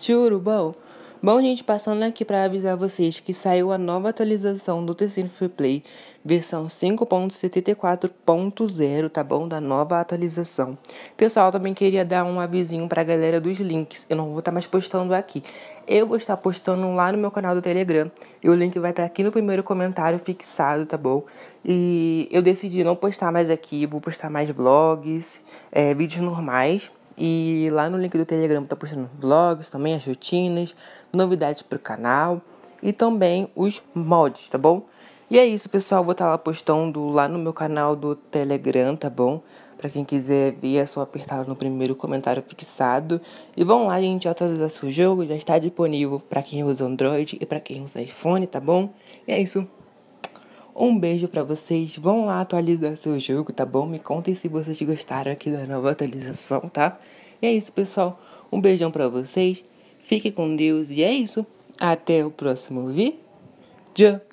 Churubão! Bom, gente, passando aqui para avisar vocês que saiu a nova atualização do Tecino Free Play, versão 5.74.0, tá bom? Da nova atualização. Pessoal, também queria dar um avisinho para a galera dos links. Eu não vou estar tá mais postando aqui. Eu vou estar postando lá no meu canal do Telegram. E o link vai estar tá aqui no primeiro comentário fixado, tá bom? E eu decidi não postar mais aqui, vou postar mais vlogs, é, vídeos normais. E lá no link do Telegram tá postando vlogs, também as rotinas, novidades pro canal e também os mods, tá bom? E é isso, pessoal. Vou estar tá lá postando lá no meu canal do Telegram, tá bom? Pra quem quiser ver, é só apertar no primeiro comentário fixado. E vão lá, gente, atualizar seu jogo. Já está disponível para quem usa Android e para quem usa iPhone, tá bom? E é isso. Um beijo para vocês. Vão lá atualizar seu jogo, tá bom? Me contem se vocês gostaram aqui da nova atualização, tá? E é isso, pessoal. Um beijão para vocês. Fique com Deus e é isso. Até o próximo vídeo.